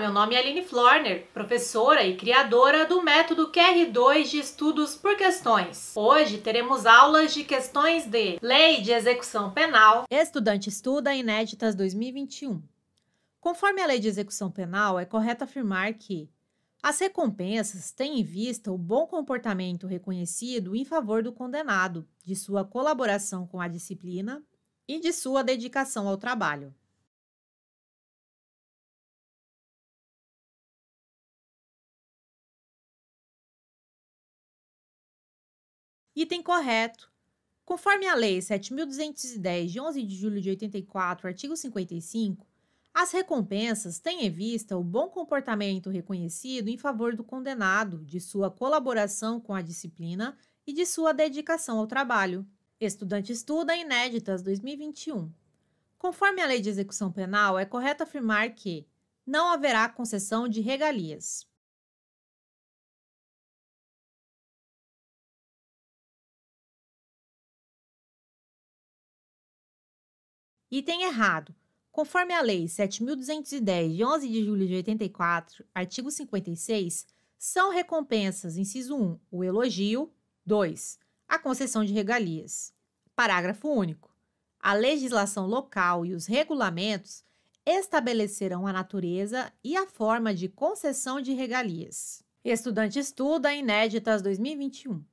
meu nome é Aline Florner, professora e criadora do método QR2 de estudos por questões. Hoje teremos aulas de questões de Lei de Execução Penal, Estudante Estuda Inéditas 2021. Conforme a Lei de Execução Penal, é correto afirmar que as recompensas têm em vista o bom comportamento reconhecido em favor do condenado, de sua colaboração com a disciplina e de sua dedicação ao trabalho. Item correto. Conforme a Lei 7.210, de 11 de julho de 84, artigo 55, as recompensas têm em vista o bom comportamento reconhecido em favor do condenado, de sua colaboração com a disciplina e de sua dedicação ao trabalho. Estudante estuda Inéditas 2021. Conforme a Lei de Execução Penal, é correto afirmar que não haverá concessão de regalias. Item errado. Conforme a Lei 7.210, de 11 de julho de 84, artigo 56, são recompensas, inciso 1, o elogio, 2, a concessão de regalias. Parágrafo único. A legislação local e os regulamentos estabelecerão a natureza e a forma de concessão de regalias. Estudante estuda Inéditas 2021.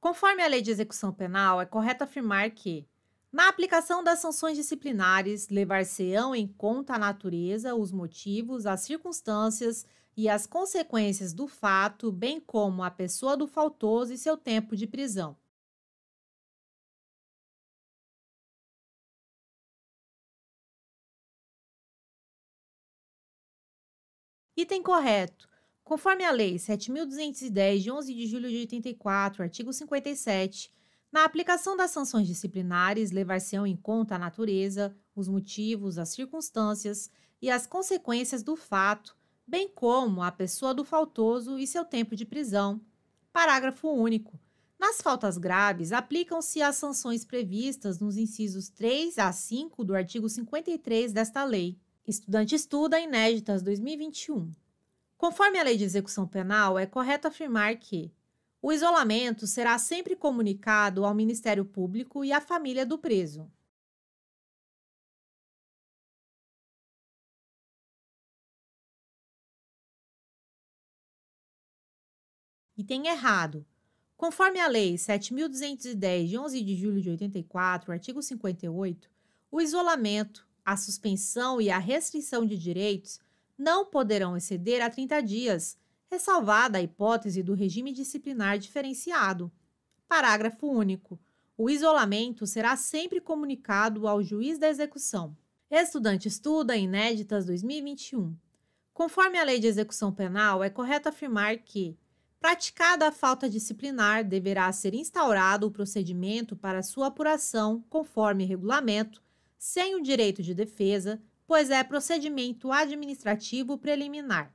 Conforme a Lei de Execução Penal, é correto afirmar que na aplicação das sanções disciplinares, levar-se-ão em conta a natureza, os motivos, as circunstâncias e as consequências do fato, bem como a pessoa do faltoso e seu tempo de prisão. Item correto. Conforme a Lei 7.210, de 11 de julho de 84, artigo 57, na aplicação das sanções disciplinares, levar-se-ão em conta a natureza, os motivos, as circunstâncias e as consequências do fato, bem como a pessoa do faltoso e seu tempo de prisão. Parágrafo único. Nas faltas graves, aplicam-se as sanções previstas nos incisos 3 a 5 do artigo 53 desta lei. Estudante estuda Inéditas 2021. Conforme a Lei de Execução Penal, é correto afirmar que o isolamento será sempre comunicado ao Ministério Público e à família do preso. Item errado. Conforme a Lei 7.210, de 11 de julho de 84, artigo 58, o isolamento, a suspensão e a restrição de direitos não poderão exceder a 30 dias, ressalvada é a hipótese do regime disciplinar diferenciado. Parágrafo único. O isolamento será sempre comunicado ao juiz da execução. Estudante estuda Inéditas 2021. Conforme a Lei de Execução Penal, é correto afirmar que, praticada a falta disciplinar, deverá ser instaurado o procedimento para sua apuração, conforme regulamento, sem o direito de defesa, pois é procedimento administrativo preliminar.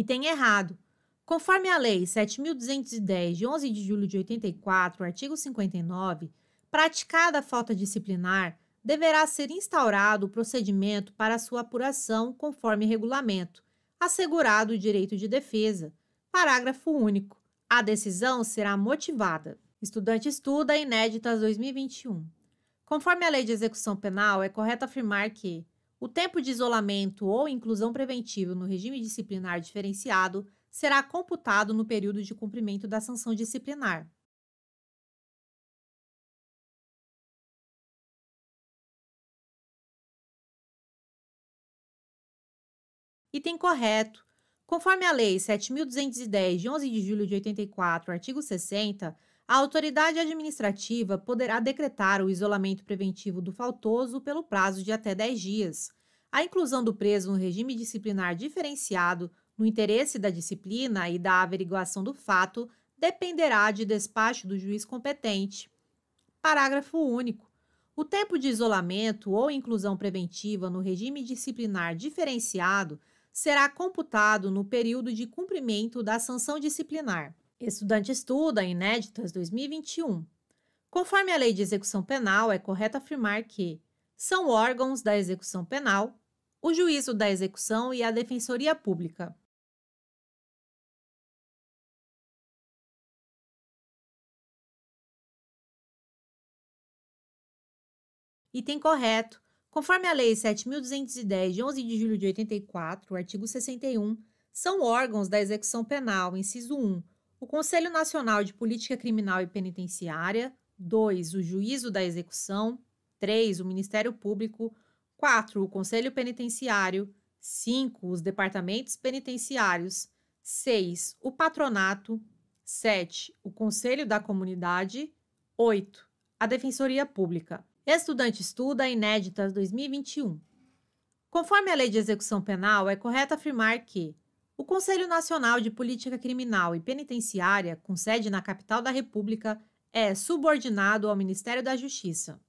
Item errado. Conforme a Lei 7.210, de 11 de julho de 84, artigo 59, praticada a falta disciplinar, deverá ser instaurado o procedimento para sua apuração conforme regulamento, assegurado o direito de defesa. Parágrafo único. A decisão será motivada. Estudante estuda Inéditas 2021. Conforme a Lei de Execução Penal, é correto afirmar que o tempo de isolamento ou inclusão preventivo no regime disciplinar diferenciado será computado no período de cumprimento da sanção disciplinar. Item correto. Conforme a Lei 7.210, de 11 de julho de 84, artigo 60, a autoridade administrativa poderá decretar o isolamento preventivo do faltoso pelo prazo de até 10 dias. A inclusão do preso no regime disciplinar diferenciado, no interesse da disciplina e da averiguação do fato, dependerá de despacho do juiz competente. Parágrafo único. O tempo de isolamento ou inclusão preventiva no regime disciplinar diferenciado será computado no período de cumprimento da sanção disciplinar. Estudante estuda Inéditas 2021. Conforme a Lei de Execução Penal, é correto afirmar que são órgãos da execução penal o juízo da execução e a defensoria pública. Item correto. Conforme a Lei 7.210, de 11 de julho de 84, artigo 61, são órgãos da execução penal, inciso 1, o Conselho Nacional de Política Criminal e Penitenciária, 2. o Juízo da Execução, 3. o Ministério Público, 4. o Conselho Penitenciário, 5. os Departamentos Penitenciários, 6. o Patronato, 7. o Conselho da Comunidade, 8. a Defensoria Pública. Estudante estuda Inéditas 2021. Conforme a Lei de Execução Penal, é correto afirmar que o Conselho Nacional de Política Criminal e Penitenciária, com sede na capital da República, é subordinado ao Ministério da Justiça.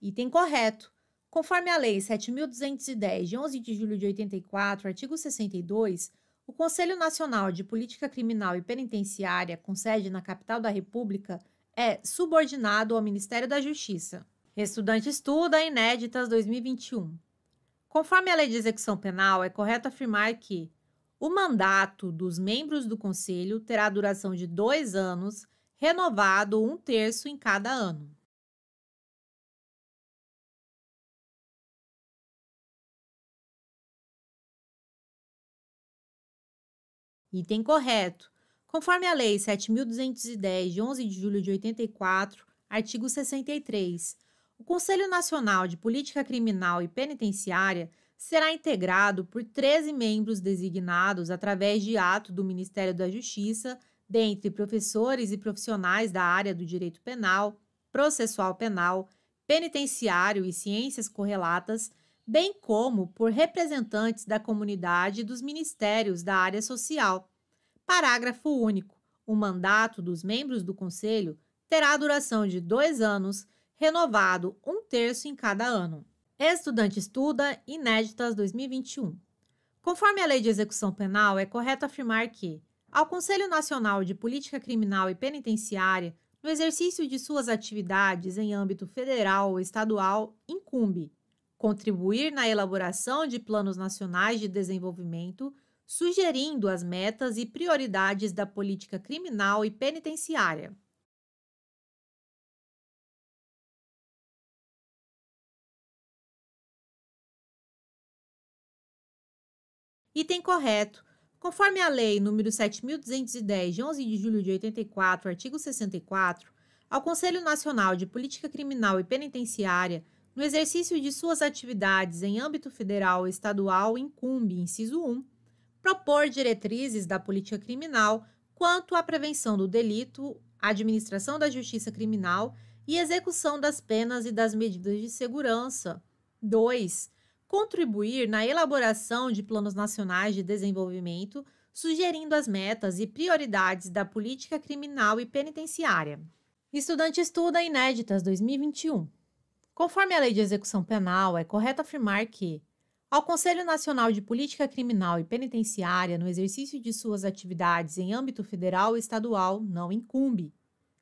Item correto. Conforme a Lei 7.210, de 11 de julho de 84, artigo 62, o Conselho Nacional de Política Criminal e Penitenciária, com sede na capital da República, é subordinado ao Ministério da Justiça. Estudante estuda Inéditas 2021. Conforme a lei de execução penal, é correto afirmar que o mandato dos membros do Conselho terá duração de dois anos, renovado um terço em cada ano. Item correto. Conforme a Lei 7.210, de 11 de julho de 84, artigo 63, o Conselho Nacional de Política Criminal e Penitenciária será integrado por 13 membros designados através de ato do Ministério da Justiça, dentre professores e profissionais da área do direito penal, processual penal, penitenciário e ciências correlatas, bem como por representantes da comunidade e dos ministérios da área social. Parágrafo único. O mandato dos membros do Conselho terá duração de dois anos, renovado um terço em cada ano. Estudante estuda Inéditas 2021. Conforme a Lei de Execução Penal, é correto afirmar que, ao Conselho Nacional de Política Criminal e Penitenciária, no exercício de suas atividades em âmbito federal ou estadual, incumbe contribuir na elaboração de planos nacionais de desenvolvimento sugerindo as metas e prioridades da política criminal e penitenciária. Item correto. Conforme a Lei nº 7.210, de 11 de julho de 84, artigo 64, ao Conselho Nacional de Política Criminal e Penitenciária, no exercício de suas atividades em âmbito federal e estadual, incumbe, inciso 1, propor diretrizes da política criminal quanto à prevenção do delito, administração da justiça criminal e execução das penas e das medidas de segurança. 2. Contribuir na elaboração de planos nacionais de desenvolvimento, sugerindo as metas e prioridades da política criminal e penitenciária. Estudante estuda Inéditas 2021. Conforme a Lei de Execução Penal, é correto afirmar que ao Conselho Nacional de Política Criminal e Penitenciária, no exercício de suas atividades em âmbito federal e estadual, não incumbe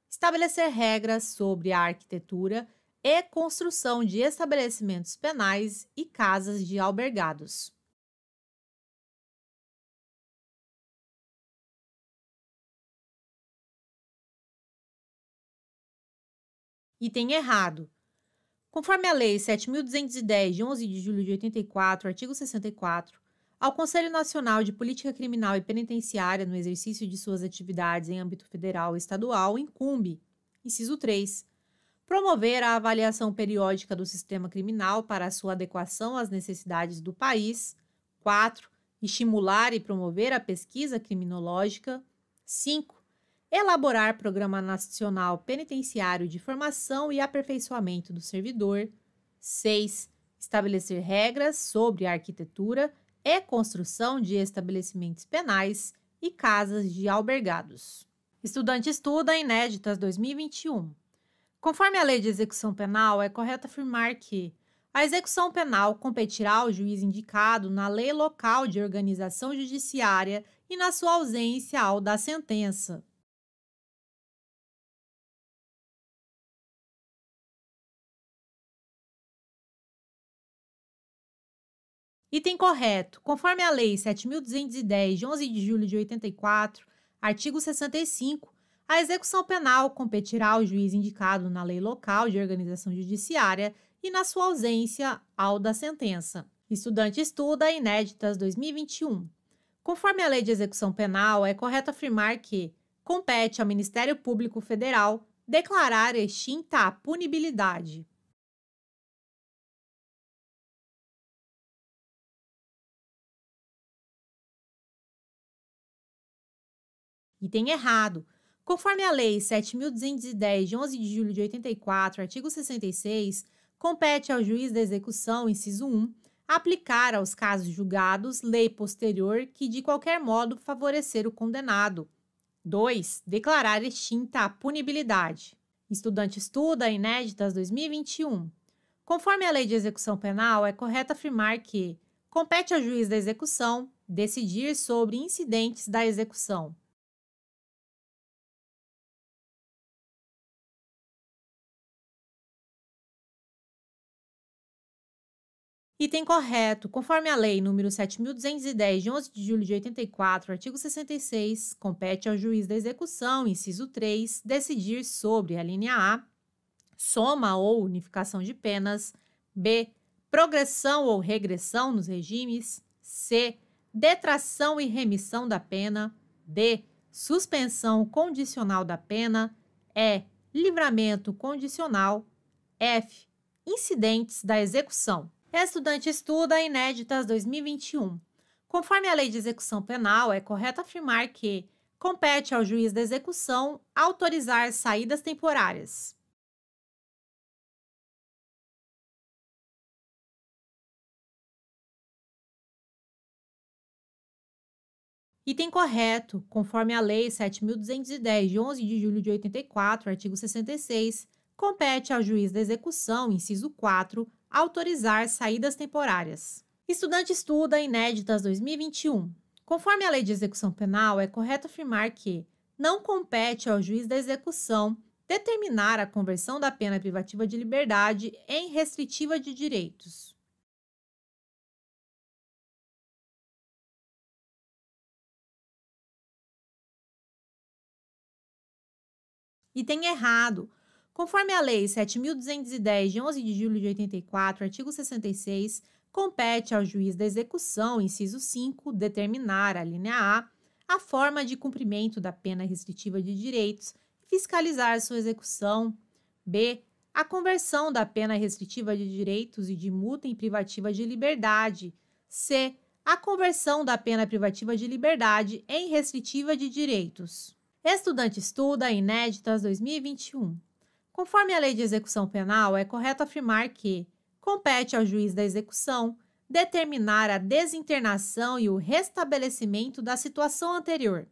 estabelecer regras sobre a arquitetura e construção de estabelecimentos penais e casas de albergados. Item errado. Conforme a Lei 7.210, de 11 de julho de 84, artigo 64, ao Conselho Nacional de Política Criminal e Penitenciária, no exercício de suas atividades em âmbito federal e estadual, incumbe, inciso 3, promover a avaliação periódica do sistema criminal para sua adequação às necessidades do país, 4, estimular e promover a pesquisa criminológica, 5, elaborar Programa Nacional Penitenciário de Formação e Aperfeiçoamento do Servidor. 6. Estabelecer regras sobre a arquitetura e construção de estabelecimentos penais e casas de albergados. Estudante estuda Inéditas 2021. Conforme a Lei de Execução Penal, é correto afirmar que a execução penal competirá ao juiz indicado na lei local de organização judiciária e, na sua ausência, ao da sentença. Item correto. Conforme a Lei 7.210, de 11 de julho de 84, artigo 65, a execução penal competirá ao juiz indicado na lei local de organização judiciária e, na sua ausência, ao da sentença. Estudante estuda Inéditas 2021. Conforme a Lei de Execução Penal, é correto afirmar que compete ao Ministério Público Federal declarar extinta a punibilidade. Item errado. Conforme a Lei 7.210, de 11 de julho de 84, artigo 66, compete ao juiz da execução, inciso 1, aplicar aos casos julgados lei posterior que de qualquer modo favorecer o condenado. 2. Declarar extinta a punibilidade. Estudante estuda inéditas 2021. Conforme a Lei de Execução Penal, é correto afirmar que compete ao juiz da execução decidir sobre incidentes da execução. Item correto. Conforme a Lei nº 7.210, de 11 de julho de 84, artigo 66, compete ao juiz da execução, inciso 3, decidir sobre a linha A, soma ou unificação de penas, B, progressão ou regressão nos regimes, C, detração e remissão da pena, D, suspensão condicional da pena, E, livramento condicional, F, incidentes da execução. Estudante estuda Inéditas 2021. Conforme a Lei de Execução Penal, é correto afirmar que compete ao juiz da execução autorizar saídas temporárias. Item correto, conforme a Lei 7.210, de 11 de julho de 84, artigo 66, compete ao juiz da execução, inciso 4, autorizar saídas temporárias. Estudante estuda Inéditas 2021. Conforme a Lei de Execução Penal, é correto afirmar que não compete ao juiz da execução determinar a conversão da pena privativa de liberdade em restritiva de direitos. E tem errado. Conforme a Lei 7.210, de 11 de julho de 84, artigo 66, compete ao juiz da execução, inciso 5, determinar, a linha A, a forma de cumprimento da pena restritiva de direitos e fiscalizar sua execução. B. A conversão da pena restritiva de direitos e de multa em privativa de liberdade. C. A conversão da pena privativa de liberdade em restritiva de direitos. Estudante Estuda Inéditas 2021. Conforme a Lei de Execução Penal, é correto afirmar que compete ao juiz da execução determinar a desinternação e o restabelecimento da situação anterior.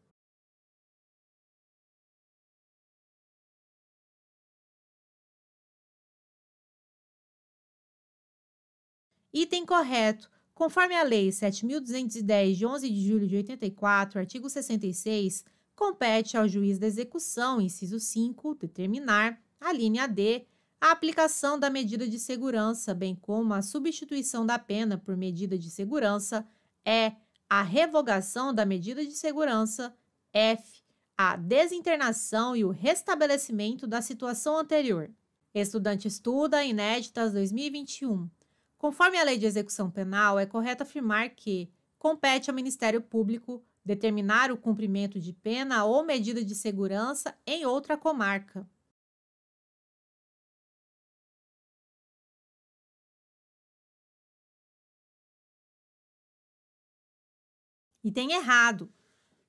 Item correto. Conforme a Lei 7.210, de 11 de julho de 84, artigo 66, compete ao juiz da execução, inciso 5, determinar a linha D, a aplicação da medida de segurança, bem como a substituição da pena por medida de segurança, E, é a revogação da medida de segurança, F, a desinternação e o restabelecimento da situação anterior. Estudante estuda Inéditas 2021. Conforme a Lei de Execução Penal, é correto afirmar que compete ao Ministério Público determinar o cumprimento de pena ou medida de segurança em outra comarca. E tem errado.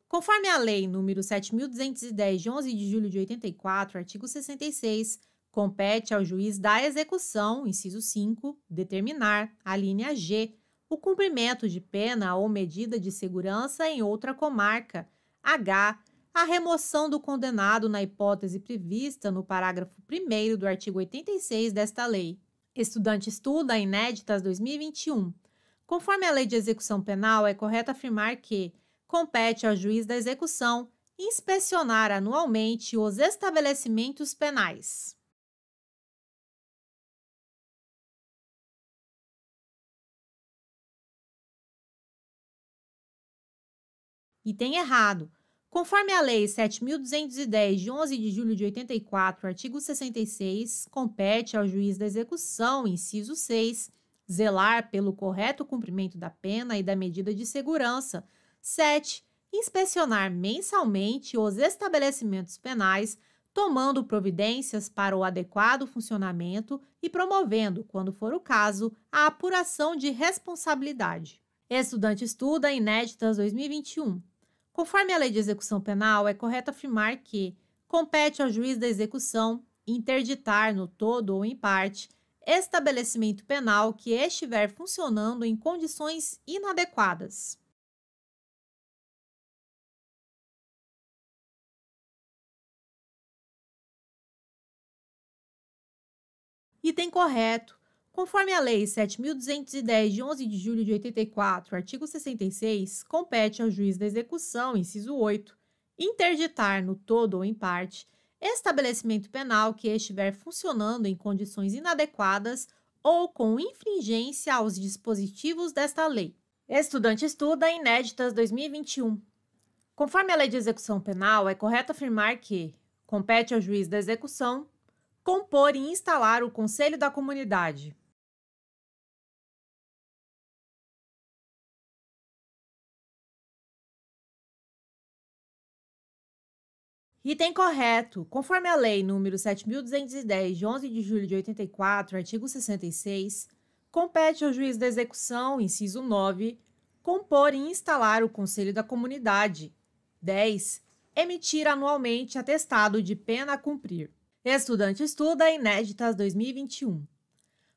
Conforme a Lei nº 7.210, de 11 de julho de 84, artigo 66, compete ao juiz da execução, inciso 5, determinar, a linha G, o cumprimento de pena ou medida de segurança em outra comarca, H, a remoção do condenado na hipótese prevista no parágrafo 1 do artigo 86 desta lei. Estudante Estuda Inéditas 2021. Conforme a Lei de Execução Penal, é correto afirmar que compete ao juiz da execução inspecionar anualmente os estabelecimentos penais. Item errado. Conforme a Lei 7.210, de 11 de julho de 84, artigo 66, compete ao juiz da execução, inciso 6, zelar pelo correto cumprimento da pena e da medida de segurança. 7. Inspecionar mensalmente os estabelecimentos penais, tomando providências para o adequado funcionamento e promovendo, quando for o caso, a apuração de responsabilidade. Estudante estuda Inéditas 2021. Conforme a lei de execução penal, é correto afirmar que compete ao juiz da execução interditar no todo ou em parte estabelecimento penal que estiver funcionando em condições inadequadas. Item correto. Conforme a Lei 7.210, de 11 de julho de 84, artigo 66, compete ao juiz da execução, inciso 8, interditar, no todo ou em parte, estabelecimento penal que estiver funcionando em condições inadequadas ou com infringência aos dispositivos desta lei. Estudante estuda Inéditas 2021. Conforme a Lei de Execução Penal, é correto afirmar que compete ao juiz da execução compor e instalar o Conselho da Comunidade, Item correto. Conforme a Lei nº 7.210, de 11 de julho de 84, artigo 66, compete ao juiz da execução, inciso 9, compor e instalar o Conselho da Comunidade. 10. Emitir anualmente atestado de pena a cumprir. Estudante estuda Inéditas 2021.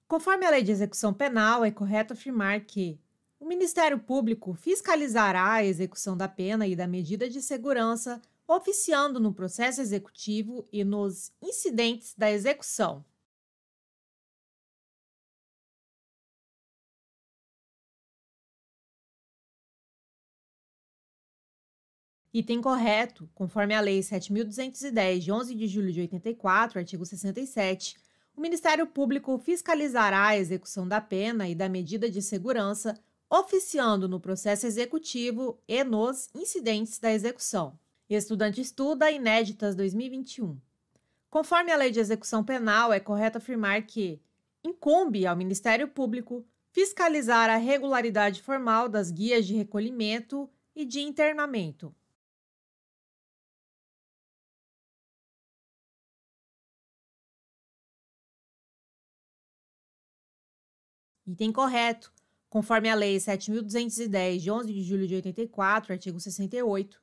Conforme a Lei de Execução Penal, é correto afirmar que o Ministério Público fiscalizará a execução da pena e da medida de segurança oficiando no processo executivo e nos incidentes da execução. Item correto, conforme a Lei 7.210, de 11 de julho de 84, artigo 67, o Ministério Público fiscalizará a execução da pena e da medida de segurança, oficiando no processo executivo e nos incidentes da execução e Estudante Estuda Inéditas 2021. Conforme a Lei de Execução Penal, é correto afirmar que incumbe ao Ministério Público fiscalizar a regularidade formal das guias de recolhimento e de internamento. Item correto. Conforme a Lei 7.210, de 11 de julho de 84, artigo 68,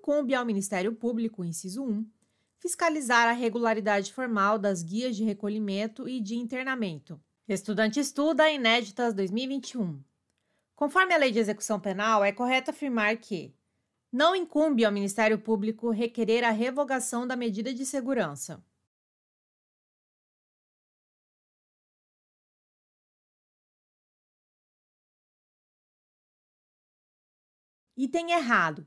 incumbe ao Ministério Público, inciso 1, fiscalizar a regularidade formal das guias de recolhimento e de internamento. Estudante estuda Inéditas 2021. Conforme a Lei de Execução Penal, é correto afirmar que não incumbe ao Ministério Público requerer a revogação da medida de segurança. Item errado.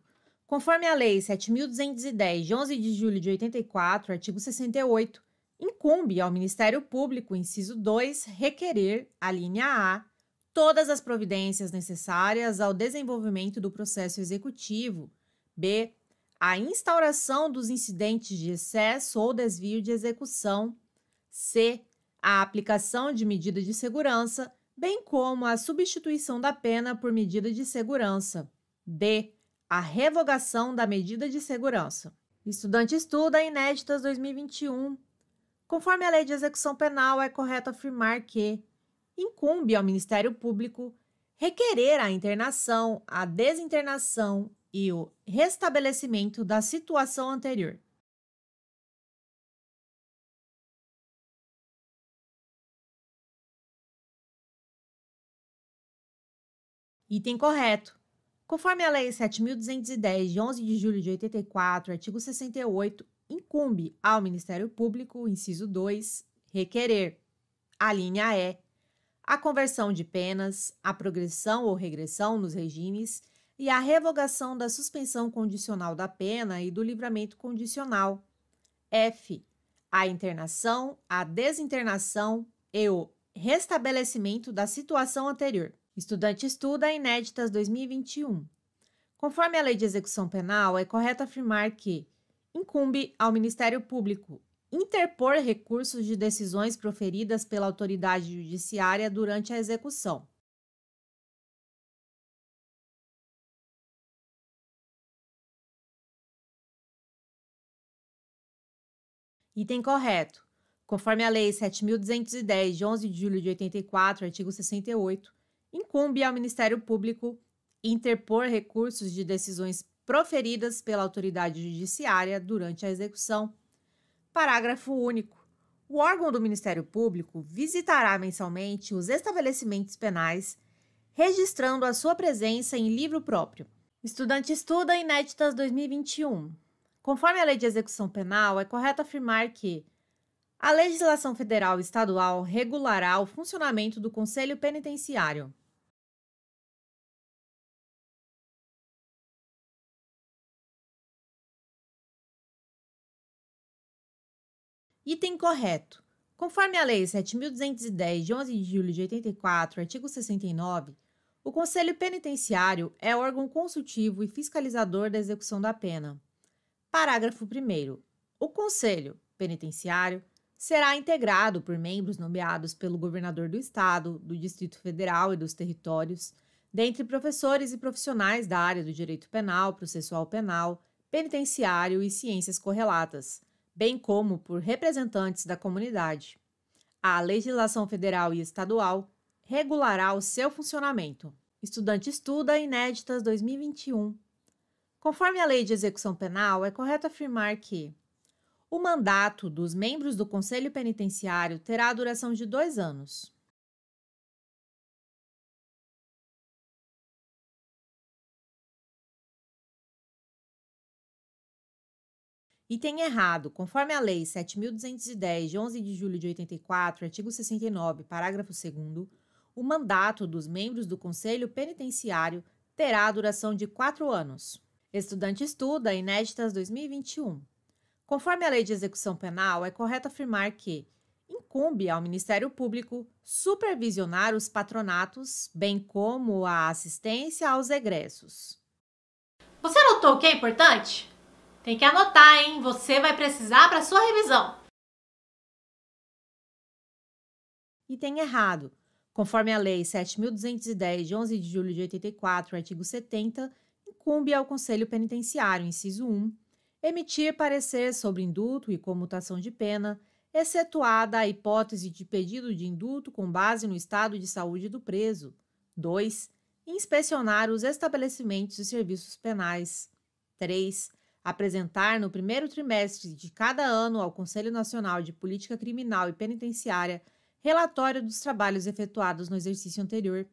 Conforme a Lei 7.210, de 11 de julho de 84, artigo 68, incumbe ao Ministério Público, inciso 2, requerer, a linha A, todas as providências necessárias ao desenvolvimento do processo executivo, b, a instauração dos incidentes de excesso ou desvio de execução, c, a aplicação de medida de segurança, bem como a substituição da pena por medida de segurança, d, a revogação da medida de segurança. Estudante estuda Inéditas 2021. Conforme a lei de execução penal, é correto afirmar que incumbe ao Ministério Público requerer a internação, a desinternação e o restabelecimento da situação anterior. Item correto. Conforme a Lei 7.210, de 11 de julho de 84, artigo 68, incumbe ao Ministério Público, inciso 2, requerer, a linha E, a conversão de penas, a progressão ou regressão nos regimes e a revogação da suspensão condicional da pena e do livramento condicional. F. A internação, a desinternação e o restabelecimento da situação anterior. Estudante estuda Inéditas 2021. Conforme a Lei de Execução Penal, é correto afirmar que incumbe ao Ministério Público interpor recursos de decisões proferidas pela autoridade judiciária durante a execução. Item correto. Conforme a Lei 7.210, de 11 de julho de 84, artigo 68, incumbe ao Ministério Público interpor recursos de decisões proferidas pela autoridade judiciária durante a execução. Parágrafo único. O órgão do Ministério Público visitará mensalmente os estabelecimentos penais, registrando a sua presença em livro próprio. Estudante Estuda Inéditas 2021. Conforme a Lei de Execução Penal, é correto afirmar que a legislação federal e estadual regulará o funcionamento do Conselho Penitenciário. Item correto. Conforme a Lei 7.210, de 11 de julho de 84, artigo 69, o Conselho Penitenciário é órgão consultivo e fiscalizador da execução da pena. Parágrafo 1. O Conselho Penitenciário será integrado por membros nomeados pelo governador do Estado, do Distrito Federal e dos territórios, dentre professores e profissionais da área do direito penal, processual penal, penitenciário e ciências correlatas bem como por representantes da comunidade. A legislação federal e estadual regulará o seu funcionamento. Estudante estuda Inéditas 2021. Conforme a Lei de Execução Penal, é correto afirmar que o mandato dos membros do Conselho Penitenciário terá a duração de dois anos. Item errado. Conforme a Lei 7.210, de 11 de julho de 84, artigo 69, parágrafo 2, o mandato dos membros do Conselho Penitenciário terá a duração de quatro anos. Estudante estuda Inéditas 2021. Conforme a Lei de Execução Penal, é correto afirmar que incumbe ao Ministério Público supervisionar os patronatos, bem como a assistência aos egressos. Você notou o que é importante? Tem que anotar, hein? Você vai precisar para sua revisão. Item errado. Conforme a Lei 7.210, de 11 de julho de 84, artigo 70, incumbe ao Conselho Penitenciário, inciso 1, emitir parecer sobre indulto e comutação de pena, excetuada a hipótese de pedido de indulto com base no estado de saúde do preso. 2. Inspecionar os estabelecimentos e serviços penais. 3 apresentar no primeiro trimestre de cada ano ao Conselho Nacional de Política Criminal e Penitenciária relatório dos trabalhos efetuados no exercício anterior.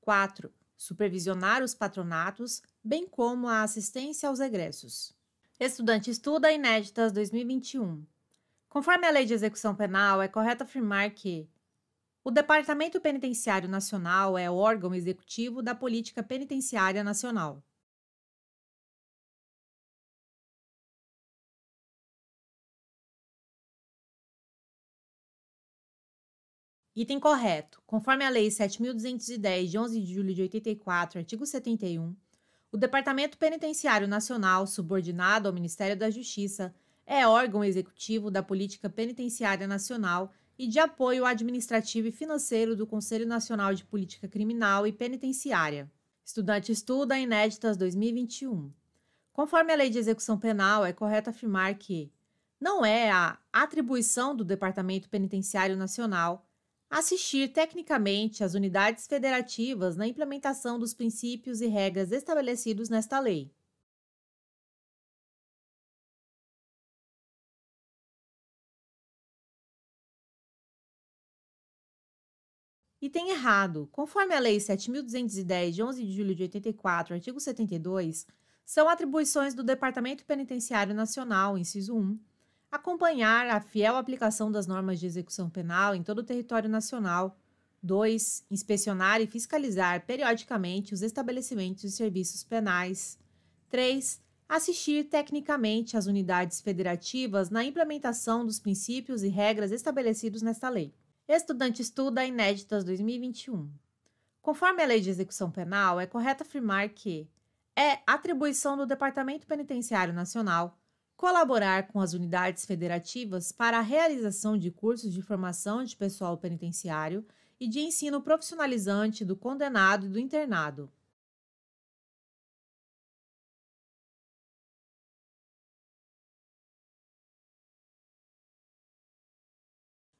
4. Supervisionar os patronatos, bem como a assistência aos egressos. Estudante estuda inéditas 2021. Conforme a Lei de Execução Penal, é correto afirmar que o Departamento Penitenciário Nacional é órgão executivo da Política Penitenciária Nacional. Item correto. Conforme a Lei 7.210, de 11 de julho de 84, artigo 71, o Departamento Penitenciário Nacional, subordinado ao Ministério da Justiça, é órgão executivo da Política Penitenciária Nacional e de apoio administrativo e financeiro do Conselho Nacional de Política Criminal e Penitenciária. Estudante estuda Inéditas 2021. Conforme a Lei de Execução Penal, é correto afirmar que não é a atribuição do Departamento Penitenciário Nacional assistir tecnicamente as unidades federativas na implementação dos princípios e regras estabelecidos nesta lei. Item errado. Conforme a Lei 7.210, de 11 de julho de 84, artigo 72, são atribuições do Departamento Penitenciário Nacional, inciso 1, acompanhar a fiel aplicação das normas de execução penal em todo o território nacional. 2. Inspecionar e fiscalizar periodicamente os estabelecimentos e serviços penais. 3. Assistir tecnicamente as unidades federativas na implementação dos princípios e regras estabelecidos nesta lei. Estudante estuda Inéditas 2021. Conforme a Lei de Execução Penal, é correto afirmar que é atribuição do Departamento Penitenciário Nacional colaborar com as unidades federativas para a realização de cursos de formação de pessoal penitenciário e de ensino profissionalizante do condenado e do internado.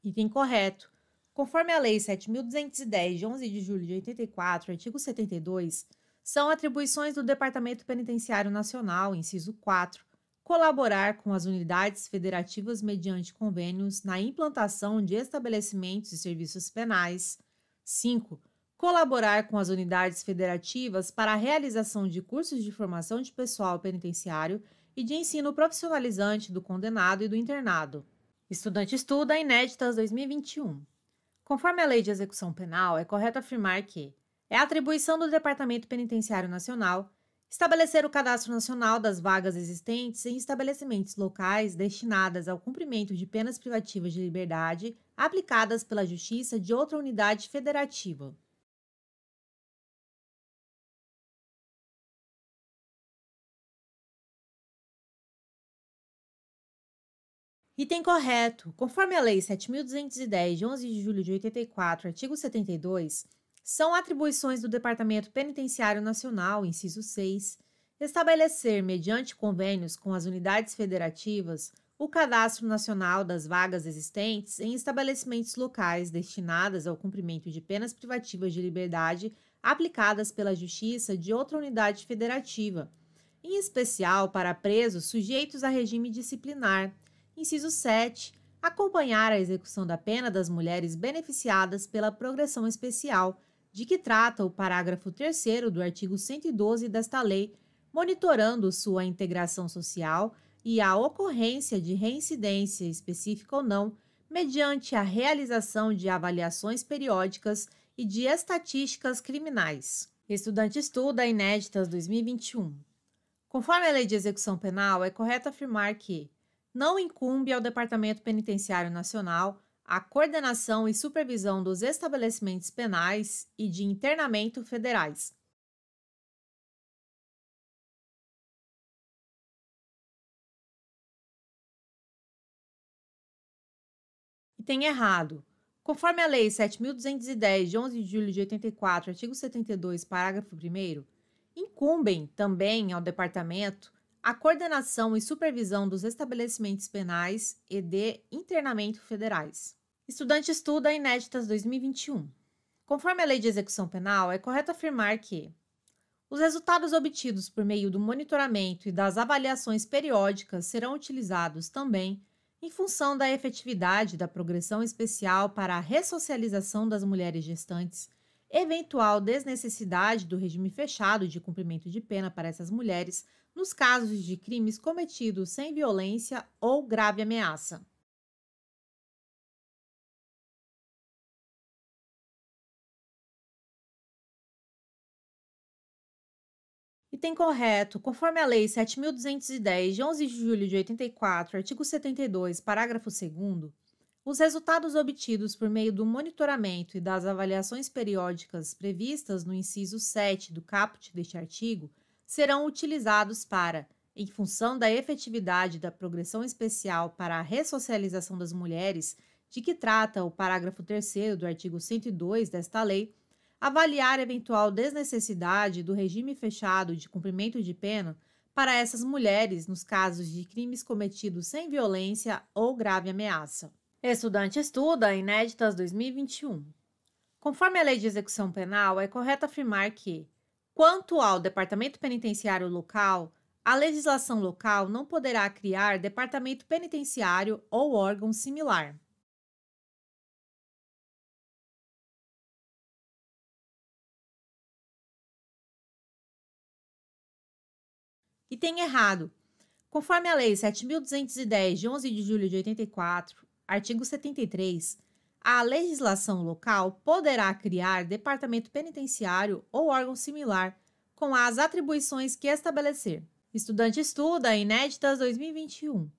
Item correto. Conforme a Lei 7.210, de 11 de julho de 84, artigo 72, são atribuições do Departamento Penitenciário Nacional, inciso 4, colaborar com as unidades federativas mediante convênios na implantação de estabelecimentos e serviços penais. 5. Colaborar com as unidades federativas para a realização de cursos de formação de pessoal penitenciário e de ensino profissionalizante do condenado e do internado. Estudante estuda Inéditas 2021. Conforme a Lei de Execução Penal, é correto afirmar que é atribuição do Departamento Penitenciário Nacional estabelecer o cadastro nacional das vagas existentes em estabelecimentos locais destinadas ao cumprimento de penas privativas de liberdade aplicadas pela Justiça de outra unidade federativa. Item correto. Conforme a Lei 7.210, de 11 de julho de 84, artigo 72, são atribuições do Departamento Penitenciário Nacional, inciso 6, estabelecer, mediante convênios com as unidades federativas, o cadastro nacional das vagas existentes em estabelecimentos locais destinadas ao cumprimento de penas privativas de liberdade aplicadas pela Justiça de outra unidade federativa, em especial para presos sujeitos a regime disciplinar. Inciso 7. Acompanhar a execução da pena das mulheres beneficiadas pela progressão especial de que trata o parágrafo 3 do artigo 112 desta lei, monitorando sua integração social e a ocorrência de reincidência específica ou não, mediante a realização de avaliações periódicas e de estatísticas criminais. Estudante estuda Inéditas 2021. Conforme a Lei de Execução Penal, é correto afirmar que não incumbe ao Departamento Penitenciário Nacional a coordenação e supervisão dos estabelecimentos penais e de internamento federais. tem errado. Conforme a Lei 7.210, de 11 de julho de 84, artigo 72, parágrafo 1, incumbem também ao Departamento a coordenação e supervisão dos estabelecimentos penais e de internamento federais. Estudante estuda Inéditas 2021. Conforme a Lei de Execução Penal, é correto afirmar que os resultados obtidos por meio do monitoramento e das avaliações periódicas serão utilizados também em função da efetividade da progressão especial para a ressocialização das mulheres gestantes, eventual desnecessidade do regime fechado de cumprimento de pena para essas mulheres nos casos de crimes cometidos sem violência ou grave ameaça. Item correto, conforme a Lei 7.210, de 11 de julho de 84, artigo 72, parágrafo 2, os resultados obtidos por meio do monitoramento e das avaliações periódicas previstas no inciso 7 do caput deste artigo serão utilizados para, em função da efetividade da progressão especial para a ressocialização das mulheres, de que trata o parágrafo 3 do artigo 102 desta lei, avaliar eventual desnecessidade do regime fechado de cumprimento de pena para essas mulheres nos casos de crimes cometidos sem violência ou grave ameaça. Estudante estuda Inéditas 2021. Conforme a Lei de Execução Penal, é correto afirmar que Quanto ao departamento penitenciário local, a legislação local não poderá criar departamento penitenciário ou órgão similar. E tem errado. Conforme a Lei 7.210, de 11 de julho de 84, artigo 73, a legislação local poderá criar departamento penitenciário ou órgão similar com as atribuições que estabelecer. Estudante estuda Inéditas 2021.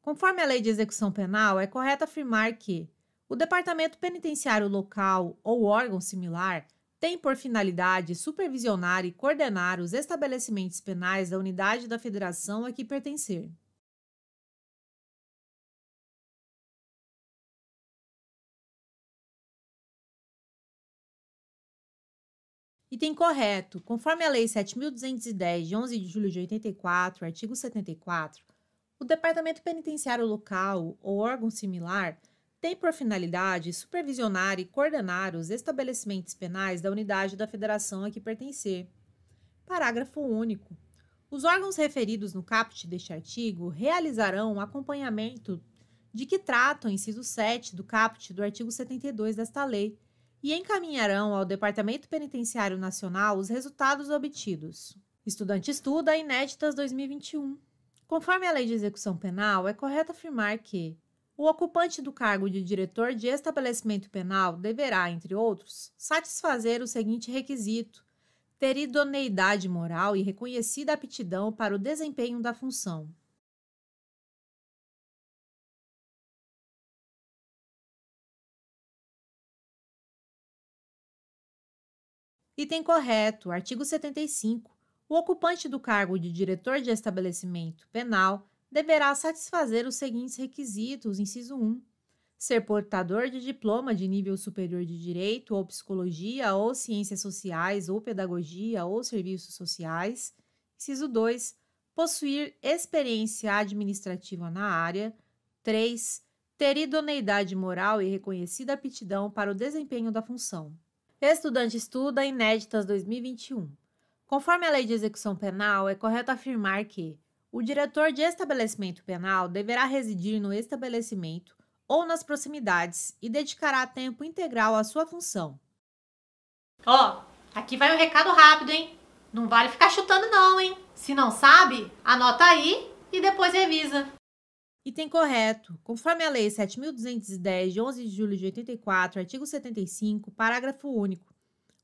Conforme a Lei de Execução Penal, é correto afirmar que o departamento penitenciário local ou órgão similar tem por finalidade supervisionar e coordenar os estabelecimentos penais da unidade da federação a que pertencer. Item correto. Conforme a Lei 7.210, de 11 de julho de 84, artigo 74, o Departamento Penitenciário Local ou órgão similar tem por finalidade supervisionar e coordenar os estabelecimentos penais da unidade da federação a que pertencer. Parágrafo único. Os órgãos referidos no caput deste artigo realizarão o acompanhamento de que trata o inciso 7 do caput do artigo 72 desta lei, e encaminharão ao Departamento Penitenciário Nacional os resultados obtidos. Estudante estuda Inéditas 2021. Conforme a Lei de Execução Penal, é correto afirmar que o ocupante do cargo de diretor de estabelecimento penal deverá, entre outros, satisfazer o seguinte requisito: ter idoneidade moral e reconhecida aptidão para o desempenho da função. Item correto, artigo 75. O ocupante do cargo de diretor de estabelecimento penal deverá satisfazer os seguintes requisitos, inciso 1. Ser portador de diploma de nível superior de direito ou psicologia ou ciências sociais ou pedagogia ou serviços sociais. Inciso 2. Possuir experiência administrativa na área. 3. Ter idoneidade moral e reconhecida aptidão para o desempenho da função. Estudante estuda Inéditas 2021. Conforme a Lei de Execução Penal, é correto afirmar que o diretor de estabelecimento penal deverá residir no estabelecimento ou nas proximidades e dedicará tempo integral à sua função. Ó, oh, aqui vai um recado rápido, hein? Não vale ficar chutando não, hein? Se não sabe, anota aí e depois revisa. Item correto. Conforme a Lei 7.210, de 11 de julho de 84, artigo 75, parágrafo único,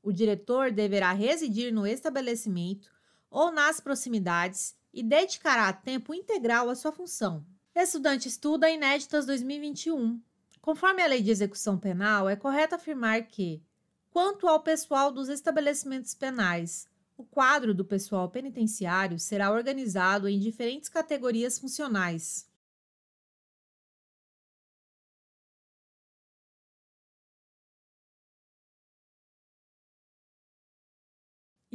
o diretor deverá residir no estabelecimento ou nas proximidades e dedicará tempo integral à sua função. Estudante estuda Inéditas 2021. Conforme a Lei de Execução Penal, é correto afirmar que, quanto ao pessoal dos estabelecimentos penais, o quadro do pessoal penitenciário será organizado em diferentes categorias funcionais.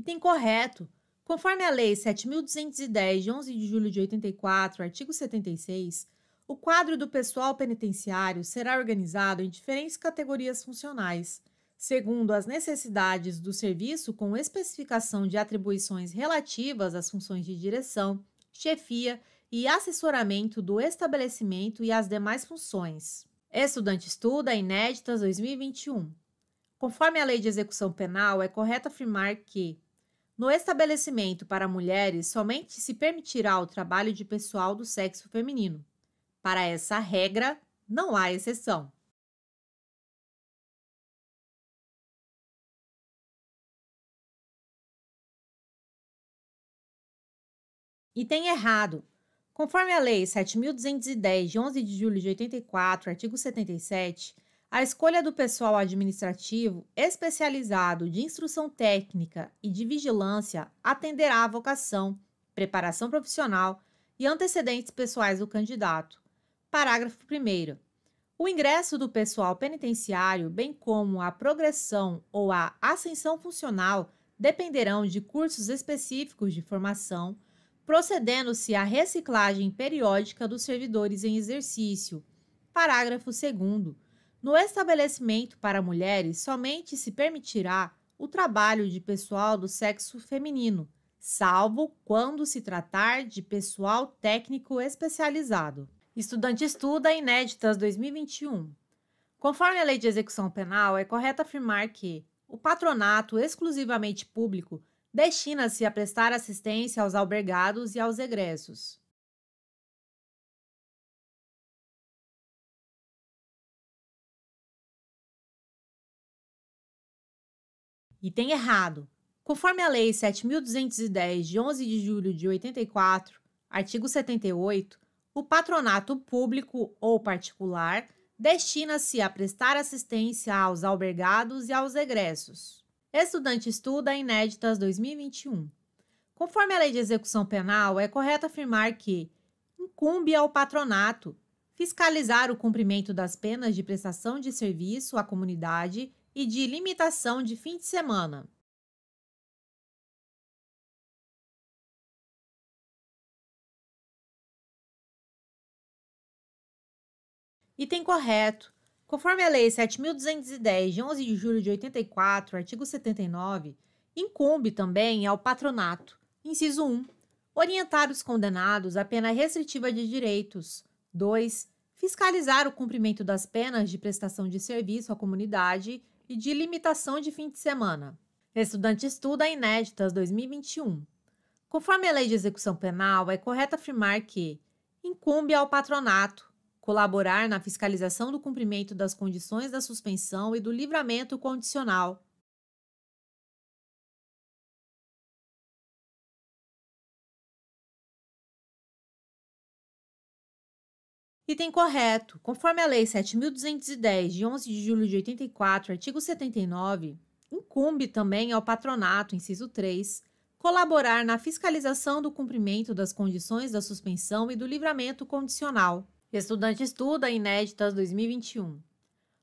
item correto. Conforme a Lei 7.210, de 11 de julho de 84, artigo 76, o quadro do pessoal penitenciário será organizado em diferentes categorias funcionais, segundo as necessidades do serviço, com especificação de atribuições relativas às funções de direção, chefia e assessoramento do estabelecimento e as demais funções. Estudante Estuda, Inéditas 2021. Conforme a Lei de Execução Penal, é correto afirmar que no estabelecimento para mulheres, somente se permitirá o trabalho de pessoal do sexo feminino. Para essa regra, não há exceção. Item errado. Conforme a Lei 7.210, de 11 de julho de 84, artigo 77, a escolha do pessoal administrativo especializado de instrução técnica e de vigilância atenderá à vocação, preparação profissional e antecedentes pessoais do candidato. Parágrafo 1. O ingresso do pessoal penitenciário, bem como a progressão ou a ascensão funcional, dependerão de cursos específicos de formação, procedendo-se à reciclagem periódica dos servidores em exercício. Parágrafo 2. No estabelecimento para mulheres, somente se permitirá o trabalho de pessoal do sexo feminino, salvo quando se tratar de pessoal técnico especializado. Estudante estuda Inéditas 2021. Conforme a Lei de Execução Penal, é correto afirmar que o patronato exclusivamente público destina-se a prestar assistência aos albergados e aos egressos. Item errado. Conforme a Lei 7.210, de 11 de julho de 84, artigo 78, o patronato público ou particular destina-se a prestar assistência aos albergados e aos egressos. Estudante estuda Inéditas 2021. Conforme a Lei de Execução Penal, é correto afirmar que incumbe ao patronato fiscalizar o cumprimento das penas de prestação de serviço à comunidade e de limitação de fim de semana. Item correto. Conforme a Lei 7.210, de 11 de julho de 84, artigo 79, incumbe também ao patronato, inciso 1, orientar os condenados à pena restritiva de direitos. 2. Fiscalizar o cumprimento das penas de prestação de serviço à comunidade e de limitação de fim de semana. Estudante estuda Inéditas 2021. Conforme a lei de execução penal, é correto afirmar que incumbe ao patronato colaborar na fiscalização do cumprimento das condições da suspensão e do livramento condicional Item correto. Conforme a Lei 7.210, de 11 de julho de 84, artigo 79, incumbe também ao patronato, inciso 3, colaborar na fiscalização do cumprimento das condições da suspensão e do livramento condicional. Estudante estuda Inéditas 2021.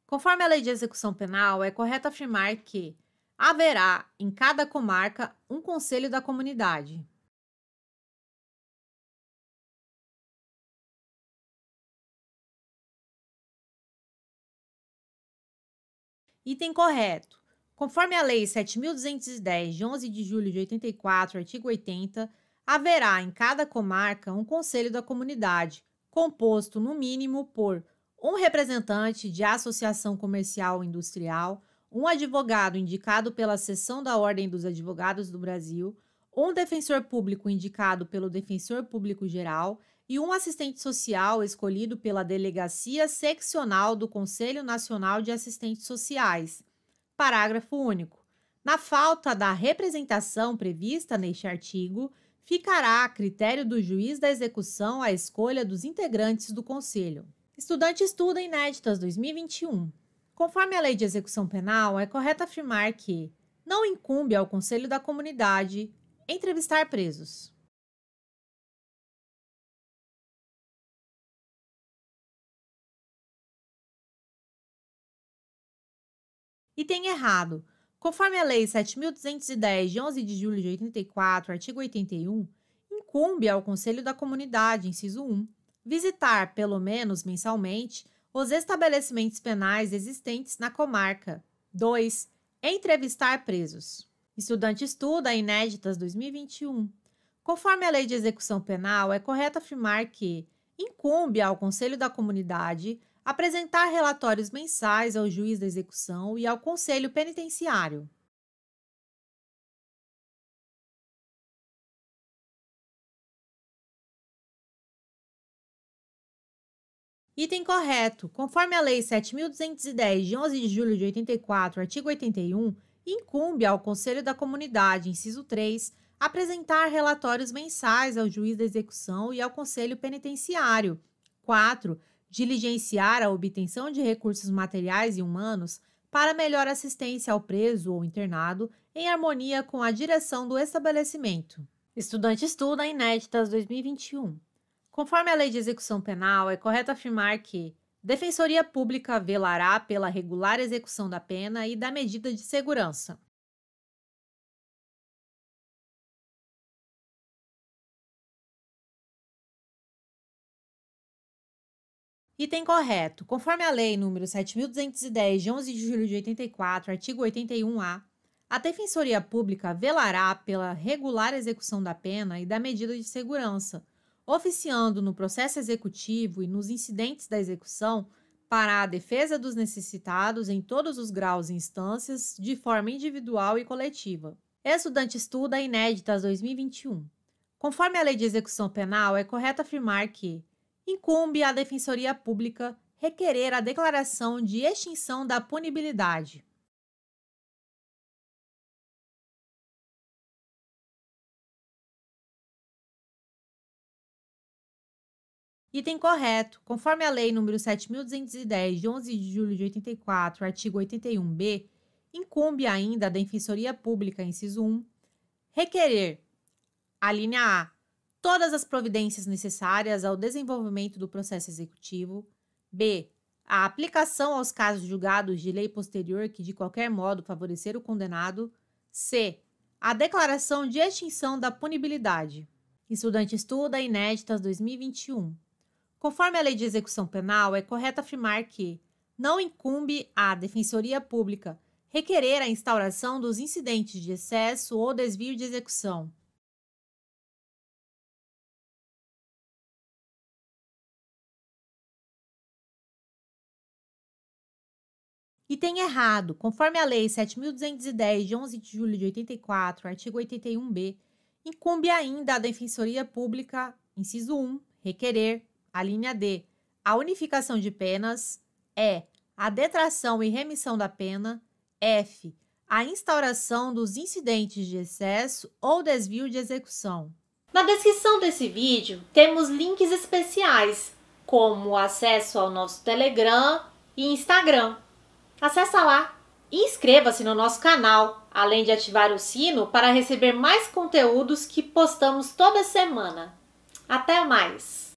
Conforme a Lei de Execução Penal, é correto afirmar que haverá, em cada comarca, um conselho da comunidade, Item correto. Conforme a Lei 7.210, de 11 de julho de 84, artigo 80, haverá em cada comarca um conselho da comunidade, composto, no mínimo, por um representante de associação comercial ou industrial, um advogado indicado pela Seção da Ordem dos Advogados do Brasil, um defensor público indicado pelo Defensor Público Geral e um assistente social escolhido pela Delegacia Seccional do Conselho Nacional de Assistentes Sociais. Parágrafo único. Na falta da representação prevista neste artigo, ficará a critério do juiz da execução a escolha dos integrantes do Conselho. Estudante estuda Inéditas 2021. Conforme a Lei de Execução Penal, é correto afirmar que não incumbe ao Conselho da Comunidade entrevistar presos. e tem errado. Conforme a Lei 7.210, de 11 de julho de 84, artigo 81, incumbe ao Conselho da Comunidade, inciso 1, visitar, pelo menos mensalmente, os estabelecimentos penais existentes na comarca. 2. Entrevistar presos. Estudante estuda Inéditas 2021. Conforme a Lei de Execução Penal, é correto afirmar que incumbe ao Conselho da Comunidade apresentar relatórios mensais ao juiz da execução e ao conselho penitenciário. Item correto. Conforme a Lei 7.210, de 11 de julho de 84, artigo 81, incumbe ao Conselho da Comunidade, inciso 3, apresentar relatórios mensais ao juiz da execução e ao Conselho Penitenciário. 4 diligenciar a obtenção de recursos materiais e humanos para melhor assistência ao preso ou internado, em harmonia com a direção do estabelecimento. Estudante estuda Inéditas 2021. Conforme a Lei de Execução Penal, é correto afirmar que Defensoria Pública velará pela regular execução da pena e da medida de segurança. Item correto. Conforme a Lei nº 7.210, de 11 de julho de 84, artigo 81-A, a Defensoria Pública velará pela regular execução da pena e da medida de segurança, oficiando no processo executivo e nos incidentes da execução para a defesa dos necessitados em todos os graus e instâncias, de forma individual e coletiva. Estudante Estuda Inéditas 2021. Conforme a Lei de Execução Penal, é correto afirmar que incumbe à Defensoria Pública requerer a declaração de extinção da punibilidade. Item correto, conforme a Lei nº 7.210, de 11 de julho de 84, artigo 81b, incumbe ainda à Defensoria Pública, inciso 1, requerer, a linha A, todas as providências necessárias ao desenvolvimento do processo executivo. B. A aplicação aos casos julgados de lei posterior que de qualquer modo favorecer o condenado. C. A declaração de extinção da punibilidade. Estudante estuda inéditas 2021. Conforme a lei de execução penal, é correto afirmar que não incumbe à Defensoria Pública requerer a instauração dos incidentes de excesso ou desvio de execução, e tem errado, conforme a Lei 7.210, de 11 de julho de 84, artigo 81b, incumbe ainda à Defensoria Pública, inciso 1, requerer, a linha D, a unificação de penas, E, a detração e remissão da pena, F, a instauração dos incidentes de excesso ou desvio de execução. Na descrição desse vídeo temos links especiais, como acesso ao nosso Telegram e Instagram. Acesse lá e inscreva-se no nosso canal, além de ativar o sino para receber mais conteúdos que postamos toda semana. Até mais!